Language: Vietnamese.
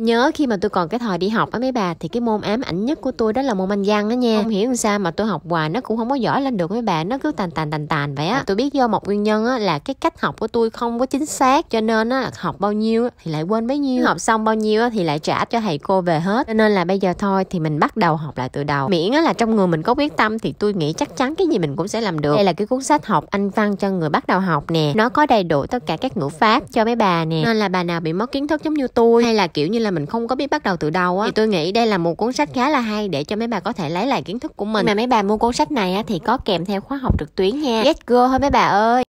Tôi nhớ khi mà tôi còn cái thời đi học ở mấy bà thì cái môn ám ảnh nhất của tôi đó là môn anh văn đó nha. Không hiểu sao mà tôi học hoài nó cũng không có giỏi lên được mấy bà, nó cứ tàn tàn tàn tàn vậy á. Tôi biết do một nguyên nhân á là cái cách học của tôi không có chính xác cho nên á học bao nhiêu thì lại quên bấy nhiêu. Học xong bao nhiêu thì lại trả cho thầy cô về hết. Cho nên là bây giờ thôi thì mình bắt đầu học lại từ đầu. Miễn á là trong người mình có quyết tâm thì tôi nghĩ chắc chắn cái gì mình cũng sẽ làm được. Đây là cái cuốn sách học anh văn cho người bắt đầu học nè. Nó có đầy đủ tất cả các ngữ pháp cho mấy bà nè. Nên là bà nào bị mất kiến thức giống như tôi hay là kiểu như là là mình không có biết bắt đầu từ đâu á thì tôi nghĩ đây là một cuốn sách khá là hay để cho mấy bà có thể lấy lại kiến thức của mình mà mấy bà mua cuốn sách này á thì có kèm theo khóa học trực tuyến nha yes girl thôi mấy bà ơi